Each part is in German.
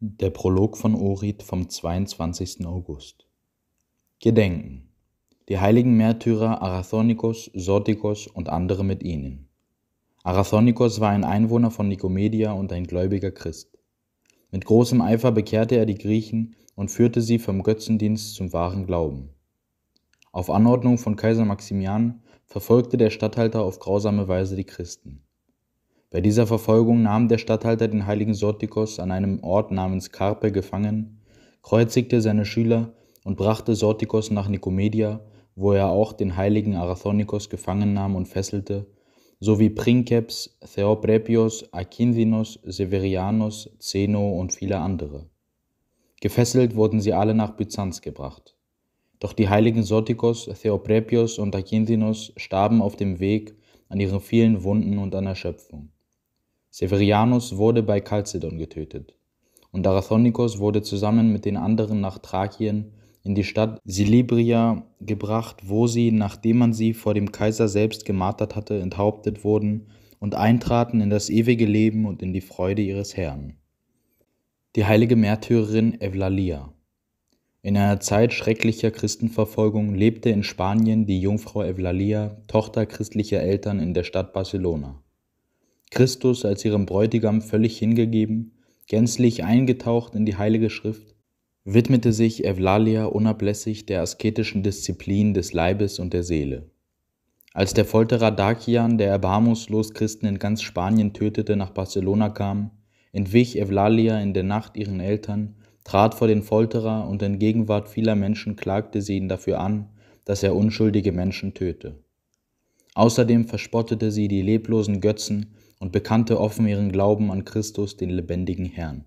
Der Prolog von Orit vom 22. August. Gedenken. Die heiligen Märtyrer Arathonikos, Sotikos und andere mit ihnen. Arathonikos war ein Einwohner von Nikomedia und ein gläubiger Christ. Mit großem Eifer bekehrte er die Griechen und führte sie vom Götzendienst zum wahren Glauben. Auf Anordnung von Kaiser Maximian verfolgte der Statthalter auf grausame Weise die Christen. Bei dieser Verfolgung nahm der Statthalter den heiligen Sortikos an einem Ort namens Carpe gefangen, kreuzigte seine Schüler und brachte Sortikos nach Nikomedia, wo er auch den heiligen Arathonikos gefangen nahm und fesselte, sowie Princeps, Theoprepios, Akinthinos, Severianus, Zeno und viele andere. Gefesselt wurden sie alle nach Byzanz gebracht. Doch die heiligen Sortikos, Theoprepios und Akinthinos starben auf dem Weg an ihren vielen Wunden und an Erschöpfung. Severianus wurde bei Chalcedon getötet, und Darathonikos wurde zusammen mit den anderen nach Thrakien in die Stadt Silibria gebracht, wo sie, nachdem man sie vor dem Kaiser selbst gemartert hatte, enthauptet wurden und eintraten in das ewige Leben und in die Freude ihres Herrn. Die heilige Märtyrerin Evlalia. In einer Zeit schrecklicher Christenverfolgung lebte in Spanien die Jungfrau Evlalia, Tochter christlicher Eltern in der Stadt Barcelona. Christus als ihrem Bräutigam völlig hingegeben, gänzlich eingetaucht in die Heilige Schrift, widmete sich Evlalia unablässig der asketischen Disziplin des Leibes und der Seele. Als der Folterer Dakian, der erbarmungslos Christen in ganz Spanien tötete, nach Barcelona kam, entwich Evlalia in der Nacht ihren Eltern, trat vor den Folterer und in Gegenwart vieler Menschen klagte sie ihn dafür an, dass er unschuldige Menschen töte. Außerdem verspottete sie die leblosen Götzen, und bekannte offen ihren Glauben an Christus, den lebendigen Herrn.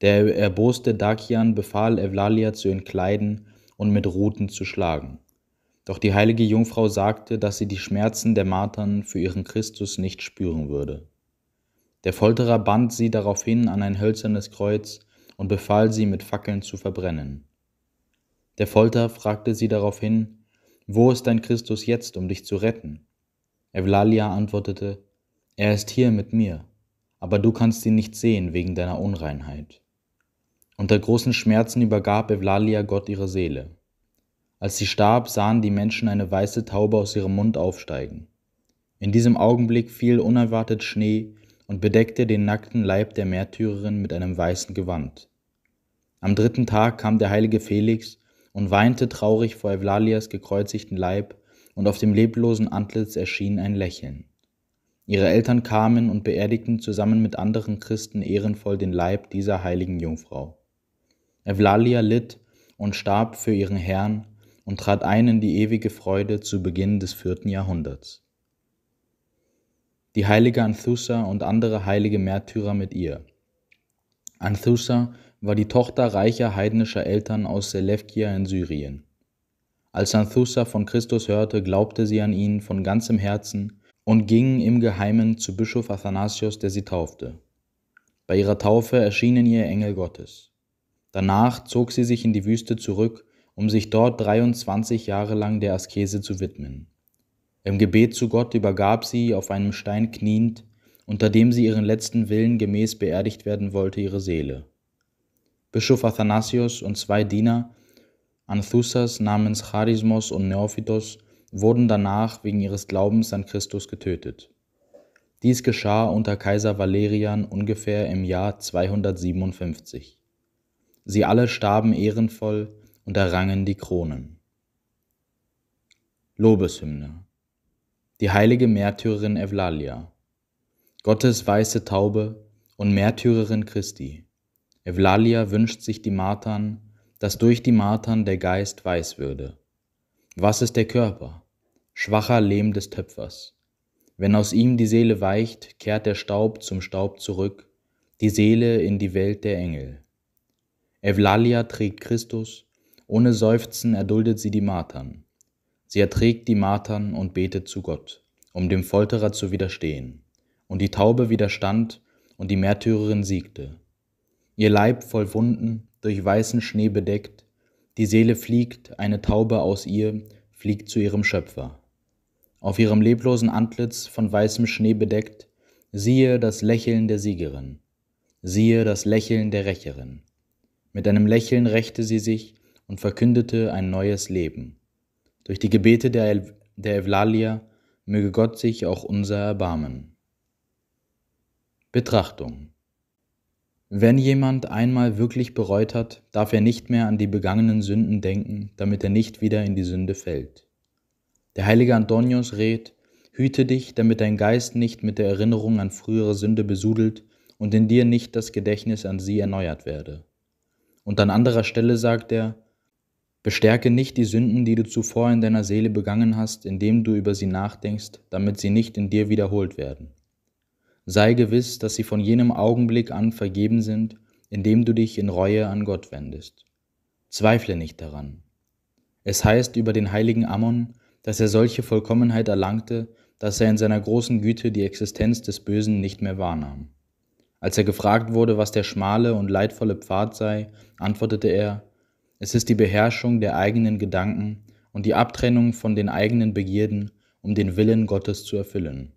Der erboste Dakian befahl Evlalia zu entkleiden und mit Ruten zu schlagen. Doch die heilige Jungfrau sagte, dass sie die Schmerzen der Martern für ihren Christus nicht spüren würde. Der Folterer band sie daraufhin an ein hölzernes Kreuz und befahl sie, mit Fackeln zu verbrennen. Der Folterer fragte sie daraufhin, Wo ist dein Christus jetzt, um dich zu retten? Evlalia antwortete, er ist hier mit mir, aber du kannst ihn nicht sehen wegen deiner Unreinheit. Unter großen Schmerzen übergab Evlalia Gott ihre Seele. Als sie starb, sahen die Menschen eine weiße Taube aus ihrem Mund aufsteigen. In diesem Augenblick fiel unerwartet Schnee und bedeckte den nackten Leib der Märtyrerin mit einem weißen Gewand. Am dritten Tag kam der heilige Felix und weinte traurig vor Evlalias gekreuzigten Leib, und auf dem leblosen Antlitz erschien ein Lächeln. Ihre Eltern kamen und beerdigten zusammen mit anderen Christen ehrenvoll den Leib dieser heiligen Jungfrau. Evlalia litt und starb für ihren Herrn und trat ein in die ewige Freude zu Beginn des vierten Jahrhunderts. Die heilige Anthusa und andere heilige Märtyrer mit ihr. Anthusa war die Tochter reicher heidnischer Eltern aus Selevkia in Syrien. Als Anthusa von Christus hörte, glaubte sie an ihn von ganzem Herzen und gingen im Geheimen zu Bischof Athanasius, der sie taufte. Bei ihrer Taufe erschienen ihr Engel Gottes. Danach zog sie sich in die Wüste zurück, um sich dort 23 Jahre lang der Askese zu widmen. Im Gebet zu Gott übergab sie auf einem Stein kniend, unter dem sie ihren letzten Willen gemäß beerdigt werden wollte, ihre Seele. Bischof Athanasius und zwei Diener, Anthusas namens Charismos und Neophytos, wurden danach wegen ihres Glaubens an Christus getötet. Dies geschah unter Kaiser Valerian ungefähr im Jahr 257. Sie alle starben ehrenvoll und errangen die Kronen. Lobeshymne. Die heilige Märtyrerin Evlalia. Gottes weiße Taube und Märtyrerin Christi. Evlalia wünscht sich die Martern, dass durch die Martern der Geist weiß würde. Was ist der Körper? schwacher Lehm des Töpfers. Wenn aus ihm die Seele weicht, kehrt der Staub zum Staub zurück, die Seele in die Welt der Engel. Evlalia trägt Christus, ohne Seufzen erduldet sie die Martern. Sie erträgt die Martern und betet zu Gott, um dem Folterer zu widerstehen. Und die Taube widerstand und die Märtyrerin siegte. Ihr Leib voll Wunden, durch weißen Schnee bedeckt, die Seele fliegt, eine Taube aus ihr, fliegt zu ihrem Schöpfer auf ihrem leblosen Antlitz von weißem Schnee bedeckt, siehe das Lächeln der Siegerin, siehe das Lächeln der Rächerin. Mit einem Lächeln rächte sie sich und verkündete ein neues Leben. Durch die Gebete der, El der Evlalia möge Gott sich auch unser erbarmen. Betrachtung Wenn jemand einmal wirklich bereut hat, darf er nicht mehr an die begangenen Sünden denken, damit er nicht wieder in die Sünde fällt. Der heilige Antonius rät, hüte dich, damit dein Geist nicht mit der Erinnerung an frühere Sünde besudelt und in dir nicht das Gedächtnis an sie erneuert werde. Und an anderer Stelle sagt er, Bestärke nicht die Sünden, die du zuvor in deiner Seele begangen hast, indem du über sie nachdenkst, damit sie nicht in dir wiederholt werden. Sei gewiss, dass sie von jenem Augenblick an vergeben sind, indem du dich in Reue an Gott wendest. Zweifle nicht daran. Es heißt über den heiligen Ammon, dass er solche Vollkommenheit erlangte, dass er in seiner großen Güte die Existenz des Bösen nicht mehr wahrnahm. Als er gefragt wurde, was der schmale und leidvolle Pfad sei, antwortete er, es ist die Beherrschung der eigenen Gedanken und die Abtrennung von den eigenen Begierden, um den Willen Gottes zu erfüllen.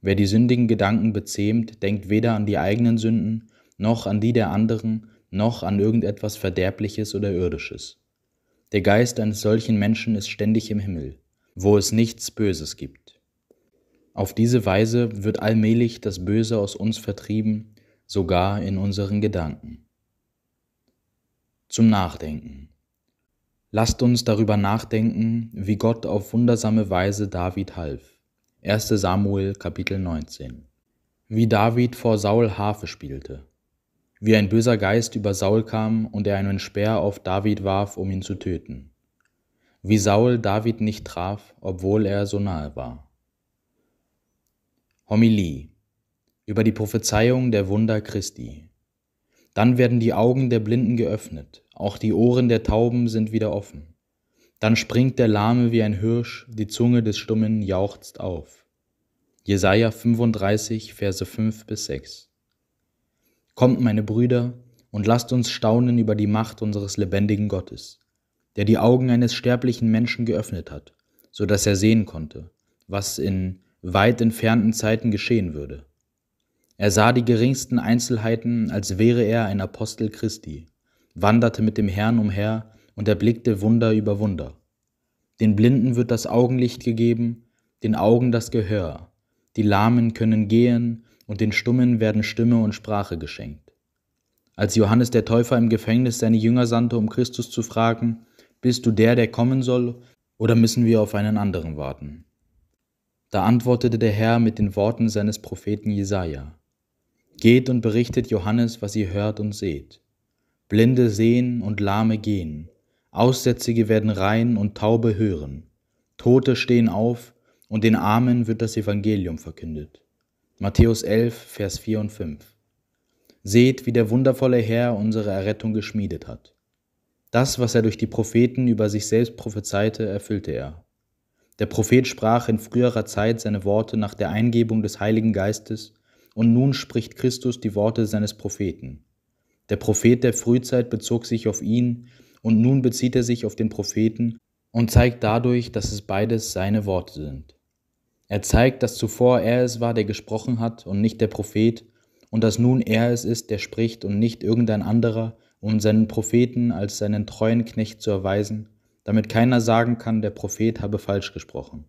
Wer die sündigen Gedanken bezähmt, denkt weder an die eigenen Sünden, noch an die der anderen, noch an irgendetwas Verderbliches oder Irdisches. Der Geist eines solchen Menschen ist ständig im Himmel, wo es nichts Böses gibt. Auf diese Weise wird allmählich das Böse aus uns vertrieben, sogar in unseren Gedanken. Zum Nachdenken. Lasst uns darüber nachdenken, wie Gott auf wundersame Weise David half. 1 Samuel Kapitel 19. Wie David vor Saul Harfe spielte wie ein böser Geist über Saul kam und er einen Speer auf David warf, um ihn zu töten. Wie Saul David nicht traf, obwohl er so nahe war. Homilie über die Prophezeiung der Wunder Christi. Dann werden die Augen der Blinden geöffnet, auch die Ohren der Tauben sind wieder offen. Dann springt der Lahme wie ein Hirsch, die Zunge des Stummen jauchzt auf. Jesaja 35, Verse 5 bis 6. Kommt, meine Brüder, und lasst uns staunen über die Macht unseres lebendigen Gottes, der die Augen eines sterblichen Menschen geöffnet hat, so dass er sehen konnte, was in weit entfernten Zeiten geschehen würde. Er sah die geringsten Einzelheiten, als wäre er ein Apostel Christi, wanderte mit dem Herrn umher und erblickte Wunder über Wunder. Den Blinden wird das Augenlicht gegeben, den Augen das Gehör, die Lahmen können gehen, und den Stummen werden Stimme und Sprache geschenkt. Als Johannes der Täufer im Gefängnis seine Jünger sandte, um Christus zu fragen, bist du der, der kommen soll, oder müssen wir auf einen anderen warten? Da antwortete der Herr mit den Worten seines Propheten Jesaja: Geht und berichtet Johannes, was ihr hört und seht. Blinde sehen und Lahme gehen, Aussätzige werden rein und Taube hören, Tote stehen auf und den Armen wird das Evangelium verkündet. Matthäus 11, Vers 4 und 5. Seht, wie der wundervolle Herr unsere Errettung geschmiedet hat. Das, was er durch die Propheten über sich selbst prophezeite, erfüllte er. Der Prophet sprach in früherer Zeit seine Worte nach der Eingebung des Heiligen Geistes, und nun spricht Christus die Worte seines Propheten. Der Prophet der Frühzeit bezog sich auf ihn, und nun bezieht er sich auf den Propheten und zeigt dadurch, dass es beides seine Worte sind. Er zeigt, dass zuvor er es war, der gesprochen hat und nicht der Prophet, und dass nun er es ist, der spricht und nicht irgendein anderer, um seinen Propheten als seinen treuen Knecht zu erweisen, damit keiner sagen kann, der Prophet habe falsch gesprochen.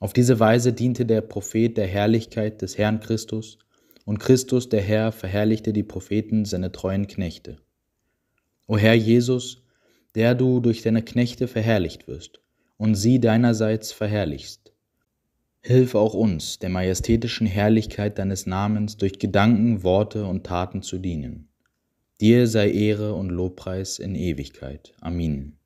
Auf diese Weise diente der Prophet der Herrlichkeit des Herrn Christus, und Christus der Herr verherrlichte die Propheten, seine treuen Knechte. O Herr Jesus, der du durch deine Knechte verherrlicht wirst und sie deinerseits verherrlichst, Hilf auch uns, der majestätischen Herrlichkeit deines Namens durch Gedanken, Worte und Taten zu dienen. Dir sei Ehre und Lobpreis in Ewigkeit. Amen.